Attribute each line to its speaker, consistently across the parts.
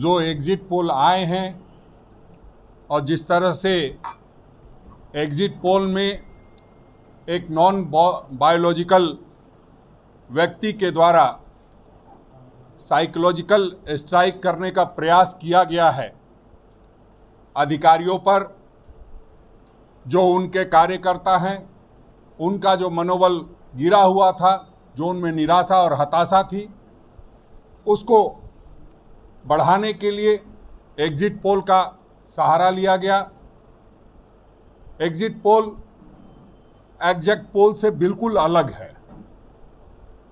Speaker 1: जो exit poll आए हैं और जिस तरह से एग्ज़िट पोल में एक नॉन बायोलॉजिकल व्यक्ति के द्वारा साइकोलॉजिकल स्ट्राइक करने का प्रयास किया गया है अधिकारियों पर जो उनके कार्यकर्ता हैं उनका जो मनोबल गिरा हुआ था जो उनमें निराशा और हताशा थी उसको बढ़ाने के लिए एग्जिट पोल का सहारा लिया गया एग्जिट पोल एग्जैक्ट पोल से बिल्कुल अलग है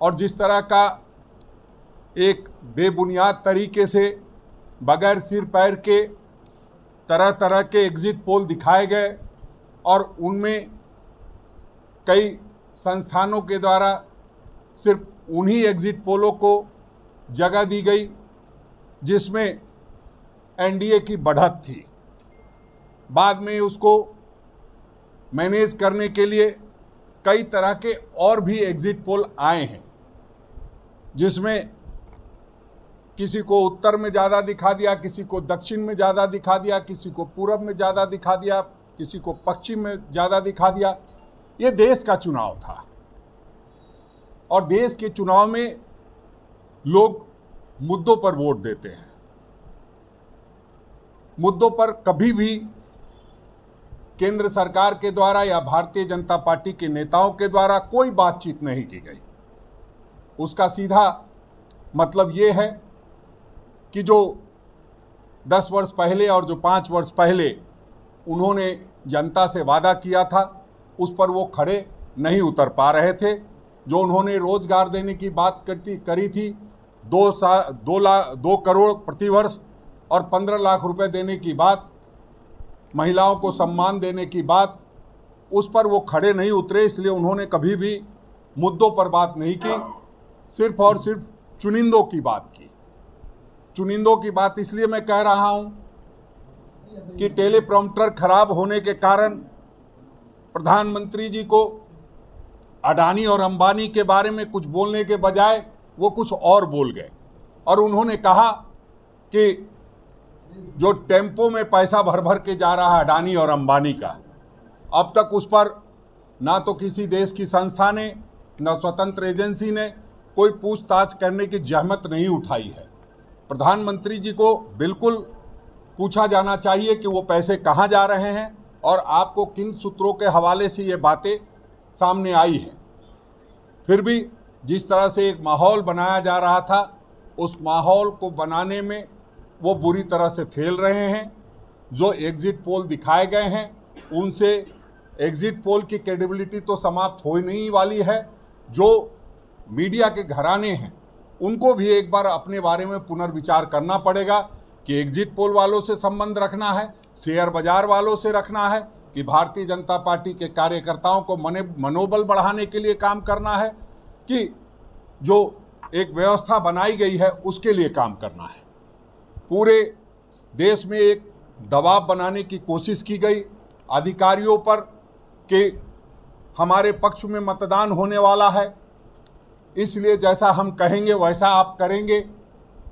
Speaker 1: और जिस तरह का एक बेबुनियाद तरीके से बगैर सिर पैर के तरह तरह के एग्ज़िट पोल दिखाए गए और उनमें कई संस्थानों के द्वारा सिर्फ उन्हीं एग्ज़िट पोलों को जगह दी गई जिसमें एनडीए की बढ़त थी बाद में उसको मैनेज करने के लिए कई तरह के और भी एग्जिट पोल आए हैं जिसमें किसी को उत्तर में ज़्यादा दिखा दिया किसी को दक्षिण में ज़्यादा दिखा दिया किसी को पूरब में ज़्यादा दिखा दिया किसी को पश्चिम में ज़्यादा दिखा दिया ये देश का चुनाव था और देश के चुनाव में लोग मुद्दों पर वोट देते हैं मुद्दों पर कभी भी केंद्र सरकार के द्वारा या भारतीय जनता पार्टी के नेताओं के द्वारा कोई बातचीत नहीं की गई उसका सीधा मतलब ये है कि जो दस वर्ष पहले और जो पाँच वर्ष पहले उन्होंने जनता से वादा किया था उस पर वो खड़े नहीं उतर पा रहे थे जो उन्होंने रोज़गार देने की बात करती करी थी दो सा दो लाख दो करोड़ प्रतिवर्ष और पंद्रह लाख रुपए देने की बात महिलाओं को सम्मान देने की बात उस पर वो खड़े नहीं उतरे इसलिए उन्होंने कभी भी मुद्दों पर बात नहीं की सिर्फ और सिर्फ चुनिंदों की बात की चुनिंदों की बात इसलिए मैं कह रहा हूं कि टेलीप्रॉम्प्टर खराब होने के कारण प्रधानमंत्री जी को अडानी और अंबानी के बारे में कुछ बोलने के बजाय वो कुछ और बोल गए और उन्होंने कहा कि जो टेम्पो में पैसा भर भर के जा रहा है अडानी और अंबानी का अब तक उस पर ना तो किसी देश की संस्था ने न स्वतंत्र एजेंसी ने कोई पूछताछ करने की जहमत नहीं उठाई है प्रधानमंत्री जी को बिल्कुल पूछा जाना चाहिए कि वो पैसे कहाँ जा रहे हैं और आपको किन सूत्रों के हवाले से ये बातें सामने आई हैं फिर भी जिस तरह से एक माहौल बनाया जा रहा था उस माहौल को बनाने में वो बुरी तरह से फेल रहे हैं जो एग्ज़िट पोल दिखाए गए हैं उनसे एग्ज़िट पोल की क्रेडिबिलिटी तो समाप्त हो ही नहीं वाली है जो मीडिया के घराने हैं उनको भी एक बार अपने बारे में पुनर्विचार करना पड़ेगा कि एग्ज़िट पोल वालों से संबंध रखना है शेयर बाजार वालों से रखना है कि भारतीय जनता पार्टी के कार्यकर्ताओं को मने मनोबल बढ़ाने के लिए काम करना है कि जो एक व्यवस्था बनाई गई है उसके लिए काम करना है पूरे देश में एक दबाव बनाने की कोशिश की गई अधिकारियों पर कि हमारे पक्ष में मतदान होने वाला है इसलिए जैसा हम कहेंगे वैसा आप करेंगे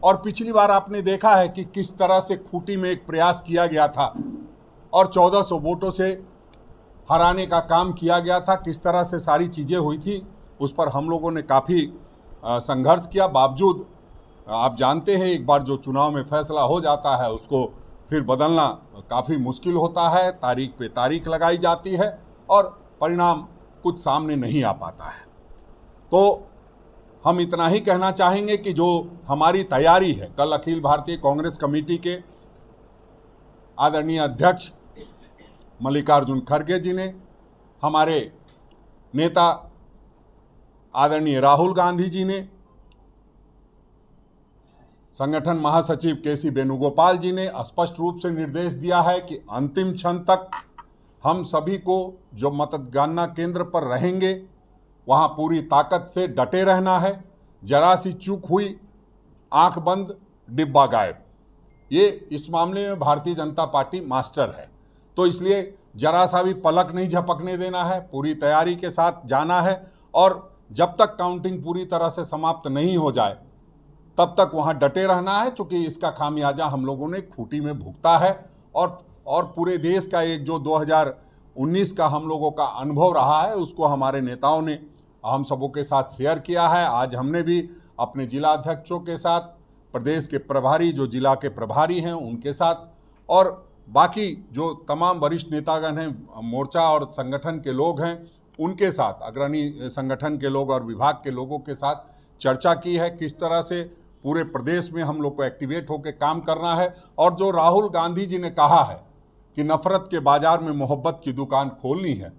Speaker 1: और पिछली बार आपने देखा है कि किस तरह से खूटी में एक प्रयास किया गया था और 1400 वोटों से हराने का काम किया गया था किस तरह से सारी चीज़ें हुई थी उस पर हम लोगों ने काफ़ी संघर्ष किया बावजूद आप जानते हैं एक बार जो चुनाव में फैसला हो जाता है उसको फिर बदलना काफ़ी मुश्किल होता है तारीख पे तारीख लगाई जाती है और परिणाम कुछ सामने नहीं आ पाता है तो हम इतना ही कहना चाहेंगे कि जो हमारी तैयारी है कल अखिल भारतीय कांग्रेस कमेटी के आदरणीय अध्यक्ष मल्लिकार्जुन खड़गे जी ने हमारे नेता आदरणीय राहुल गांधी जी ने संगठन महासचिव के सी वेणुगोपाल जी ने स्पष्ट रूप से निर्देश दिया है कि अंतिम क्षण तक हम सभी को जो मतगणना केंद्र पर रहेंगे वहाँ पूरी ताकत से डटे रहना है जरा सी चूक हुई आंख बंद डिब्बा गायब ये इस मामले में भारतीय जनता पार्टी मास्टर है तो इसलिए जरा सा भी पलक नहीं झपकने देना है पूरी तैयारी के साथ जाना है और जब तक काउंटिंग पूरी तरह से समाप्त नहीं हो जाए तब तक वहाँ डटे रहना है चूँकि इसका खामियाजा हम लोगों ने खूटी में भुगता है और और पूरे देश का एक जो 2019 का हम लोगों का अनुभव रहा है उसको हमारे नेताओं ने हम सबों के साथ शेयर किया है आज हमने भी अपने जिला अध्यक्षों के साथ प्रदेश के प्रभारी जो जिला के प्रभारी हैं उनके साथ और बाकी जो तमाम वरिष्ठ नेतागण हैं मोर्चा और संगठन के लोग हैं उनके साथ अग्रणी संगठन के लोग और विभाग के लोगों के साथ चर्चा की है किस तरह से पूरे प्रदेश में हम लोग को एक्टिवेट होकर काम करना है और जो राहुल गांधी जी ने कहा है कि नफरत के बाजार में मोहब्बत की दुकान खोलनी है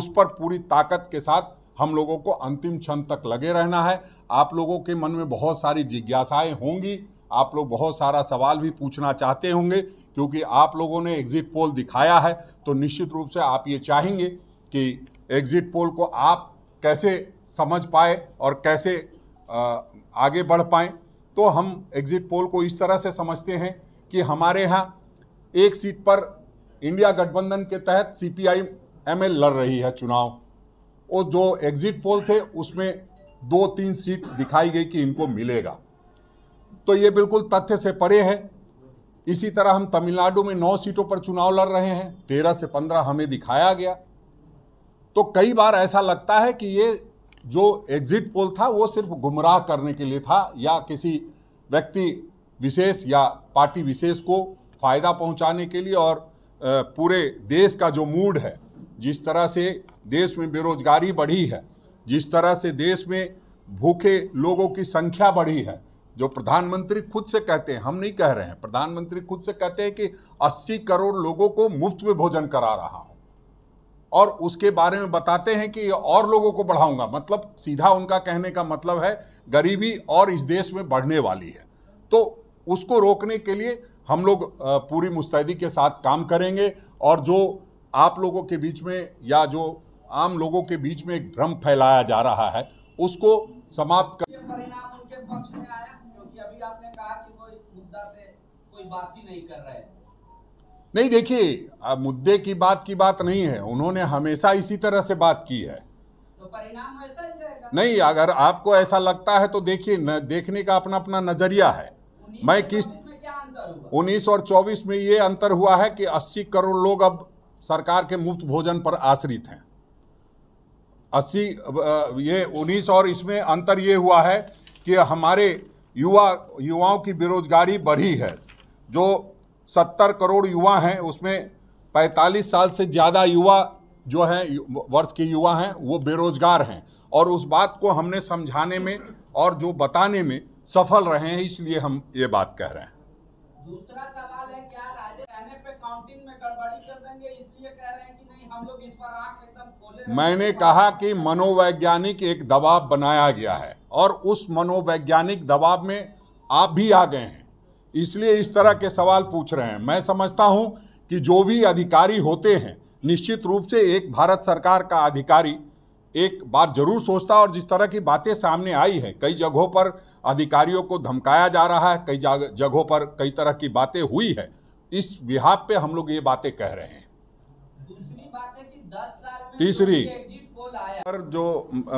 Speaker 1: उस पर पूरी ताकत के साथ हम लोगों को अंतिम क्षण तक लगे रहना है आप लोगों के मन में बहुत सारी जिज्ञासाएं होंगी आप लोग बहुत सारा सवाल भी पूछना चाहते होंगे क्योंकि आप लोगों ने एग्जिट पोल दिखाया है तो निश्चित रूप से आप ये चाहेंगे कि एग्जिट पोल को आप कैसे समझ पाए और कैसे आगे बढ़ पाएँ तो हम एग्जिट पोल को इस तरह से समझते हैं कि हमारे यहाँ एक सीट पर इंडिया गठबंधन के तहत C P I M L लड़ रही है चुनाव और जो एग्जिट पोल थे उसमें दो तीन सीट दिखाई गई कि इनको मिलेगा तो ये बिल्कुल तथ्य से परे है इसी तरह हम तमिलनाडु में नौ सीटों पर चुनाव लड़ रहे हैं तेरह से पंद्रह हमें दिखाया गया तो कई बार ऐसा लगता है कि ये जो एग्जिट पोल था वो सिर्फ गुमराह करने के लिए था या किसी व्यक्ति विशेष या पार्टी विशेष को फ़ायदा पहुंचाने के लिए और पूरे देश का जो मूड है जिस तरह से देश में बेरोजगारी बढ़ी है जिस तरह से देश में भूखे लोगों की संख्या बढ़ी है जो प्रधानमंत्री खुद से कहते हैं हम नहीं कह रहे हैं प्रधानमंत्री खुद से कहते हैं कि 80 करोड़ लोगों को मुफ्त में भोजन करा रहा हूँ और उसके बारे में बताते हैं कि और लोगों को बढ़ाऊंगा मतलब सीधा उनका कहने का मतलब है गरीबी और इस देश में बढ़ने वाली है तो उसको रोकने के लिए हम लोग पूरी मुस्तैदी के साथ काम करेंगे और जो आप लोगों के बीच में या जो आम लोगों के बीच में एक भ्रम फैलाया जा रहा है उसको समाप्त कर परिणाम उनके पक्ष में आया क्योंकि अभी आपने कहा कि मुद्दा से कोई बात ही नहीं कर रहे नहीं देखिए अब मुद्दे की बात की बात नहीं है उन्होंने हमेशा इसी तरह से बात की है तो परिणाम ऐसा ही रहेगा नहीं अगर आपको ऐसा लगता है तो देखिए न देखने का अपना अपना नज़रिया है मैं किस उन्नीस और चौबीस में ये अंतर हुआ है कि अस्सी करोड़ लोग अब सरकार के मुफ्त भोजन पर आश्रित हैं अस्सी ये उन्नीस और इसमें अंतर ये हुआ है कि हमारे युवा युवाओं की बेरोजगारी बढ़ी है जो सत्तर करोड़ युवा हैं उसमें पैंतालीस साल से ज़्यादा युवा जो हैं वर्ष के युवा हैं वो बेरोजगार हैं और उस बात को हमने समझाने में और जो बताने में सफल रहे हैं इसलिए हम ये बात कह रहे हैं दूसरा सवाल है क्या रहने पे काउंटिंग में गड़बड़ी कर देंगे इसलिए कह रहे हैं कि नहीं हम लोग इस पर आंख एकदम खोले मैंने कहा कि मनोवैज्ञानिक एक दबाव बनाया गया है और उस मनोवैज्ञानिक दबाव में आप भी आ गए हैं इसलिए इस तरह के सवाल पूछ रहे हैं मैं समझता हूं कि जो भी अधिकारी होते हैं निश्चित रूप से एक भारत सरकार का अधिकारी एक बात जरूर सोचता और जिस तरह की बातें सामने आई है कई जगहों पर अधिकारियों को धमकाया जा रहा है कई जगहों पर कई तरह की बातें हुई है इस विभाग पे हम लोग ये बातें कह रहे हैं तीसरी पर जो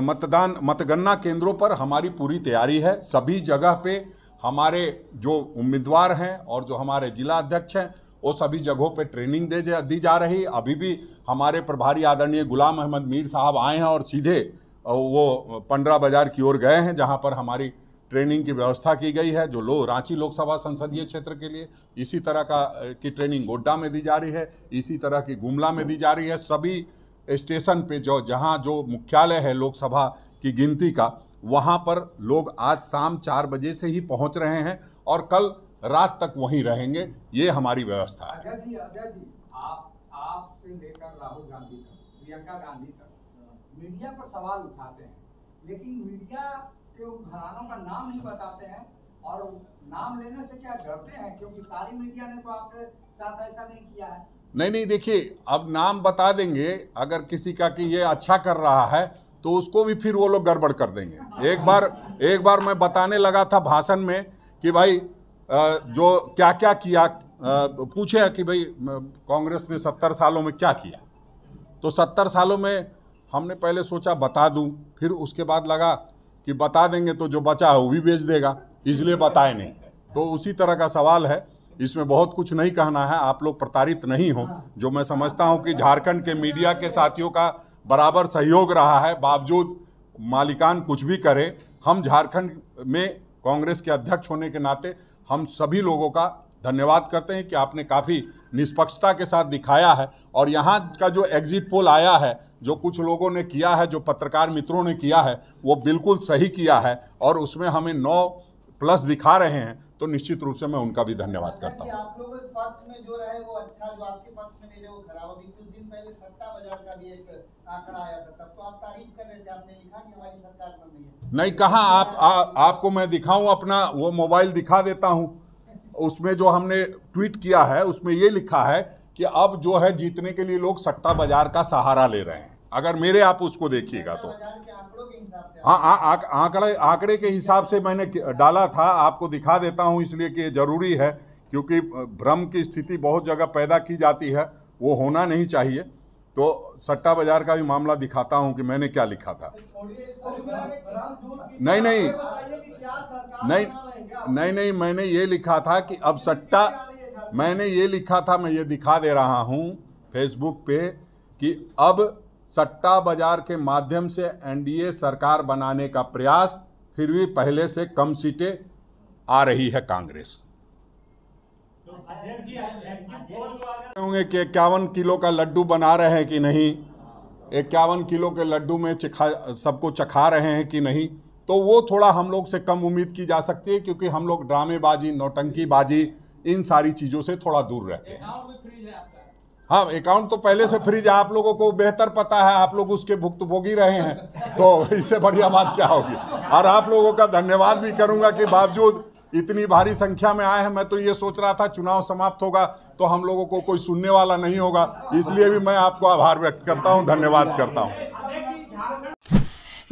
Speaker 1: मतदान मतगणना केंद्रों पर हमारी पूरी तैयारी है सभी जगह पे हमारे जो उम्मीदवार हैं और जो हमारे जिला अध्यक्ष हैं वो सभी जगहों पे ट्रेनिंग दे दी जा रही अभी भी हमारे प्रभारी आदरणीय गुलाम अहमद मीर साहब आए हैं और सीधे वो पंडरा बाजार की ओर गए हैं जहाँ पर हमारी ट्रेनिंग की व्यवस्था की गई है जो लोग रांची लोकसभा संसदीय क्षेत्र के लिए इसी तरह का की ट्रेनिंग गोड्डा में दी जा रही है इसी तरह की गुमला में दी जा रही है सभी स्टेशन पे जो जहाँ जो मुख्यालय है लोकसभा की गिनती का वहाँ पर लोग आज शाम चार बजे से ही पहुँच रहे हैं और कल रात तक वहीं रहेंगे ये हमारी व्यवस्था है जी जी आप आप से लेकर राहुल गांधी तक प्रियंका गांधी तक मीडिया पर सवाल उठाते हैं लेकिन मीडिया के घरानों का नाम नहीं बताते हैं और नाम लेने से क्या डरते हैं क्योंकि सारी मीडिया ने तो आपके साथ ऐसा नहीं किया है नहीं नहीं देखिए अब नाम बता देंगे अगर किसी का कि ये अच्छा कर रहा है तो उसको भी फिर वो लोग गड़बड़ कर देंगे एक बार एक बार मैं बताने लगा था भाषण में कि भाई जो क्या क्या किया पूछे कि भाई कांग्रेस ने सत्तर सालों में क्या किया तो सत्तर सालों में हमने पहले सोचा बता दूं फिर उसके बाद लगा कि बता देंगे तो जो बचा है वो भी बेच देगा इसलिए बताए नहीं तो उसी तरह का सवाल है इसमें बहुत कुछ नहीं कहना है आप लोग प्रताड़ित नहीं हो जो मैं समझता हूँ कि झारखंड के मीडिया के साथियों का बराबर सहयोग रहा है बावजूद मालिकान कुछ भी करें हम झारखंड में कांग्रेस के अध्यक्ष होने के नाते हम सभी लोगों का धन्यवाद करते हैं कि आपने काफ़ी निष्पक्षता के साथ दिखाया है और यहाँ का जो एग्जिट पोल आया है जो कुछ लोगों ने किया है जो पत्रकार मित्रों ने किया है वो बिल्कुल सही किया है और उसमें हमें नौ प्लस दिखा रहे हैं तो निश्चित रूप से मैं उनका भी धन्यवाद अच्छा, करता हूँ अच्छा, नहीं तो कहा आप आ, आपको मैं दिखाऊं अपना वो मोबाइल दिखा देता हूँ उसमें जो हमने ट्वीट किया है उसमें ये लिखा है कि अब जो है जीतने के लिए लोग सट्टा बाजार का सहारा ले रहे हैं अगर मेरे आप उसको देखिएगा तो हाँ, हाँ, हाँ, आंकड़े आंकड़े के हिसाब से मैंने डाला था आपको दिखा देता हूं इसलिए कि ज़रूरी है क्योंकि भ्रम की स्थिति बहुत जगह पैदा की जाती है वो होना नहीं चाहिए तो सट्टा बाजार का भी मामला दिखाता हूं कि मैंने क्या लिखा था तो नहीं नहीं नहीं नहीं नहीं मैंने ये लिखा था कि अब सट्टा मैंने ये लिखा था मैं ये दिखा दे रहा हूँ फेसबुक पे कि अब सट्टा बाजार के माध्यम से एनडीए सरकार बनाने का प्रयास फिर भी पहले से कम सीटें आ रही है कांग्रेस होंगे कि इक्यावन किलो का लड्डू बना रहे हैं कि नहीं इक्यावन किलो के लड्डू में चिखा सबको चखा रहे हैं कि नहीं तो वो थोड़ा हम लोग से कम उम्मीद की जा सकती है क्योंकि हम लोग ड्रामेबाजी नौटंकीबाजी इन सारी चीज़ों से थोड़ा दूर रहते हैं हाँ अकाउंट तो पहले से फ्रीज है आप लोगों को बेहतर पता है आप लोग उसके भुक्तभोगी रहे हैं तो इससे बढ़िया बात क्या होगी और आप लोगों का धन्यवाद भी करूंगा कि बावजूद इतनी भारी संख्या में आए हैं मैं तो ये सोच रहा था चुनाव समाप्त होगा तो हम लोगों को कोई सुनने वाला नहीं होगा इसलिए भी मैं आपको आभार व्यक्त करता हूँ धन्यवाद करता हूँ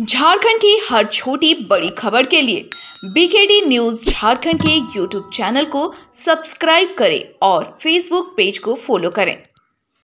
Speaker 1: झारखंड की हर छोटी बड़ी खबर के लिए बीकेडी न्यूज झारखंड के यूट्यूब चैनल को सब्सक्राइब करें और फेसबुक पेज को फॉलो करें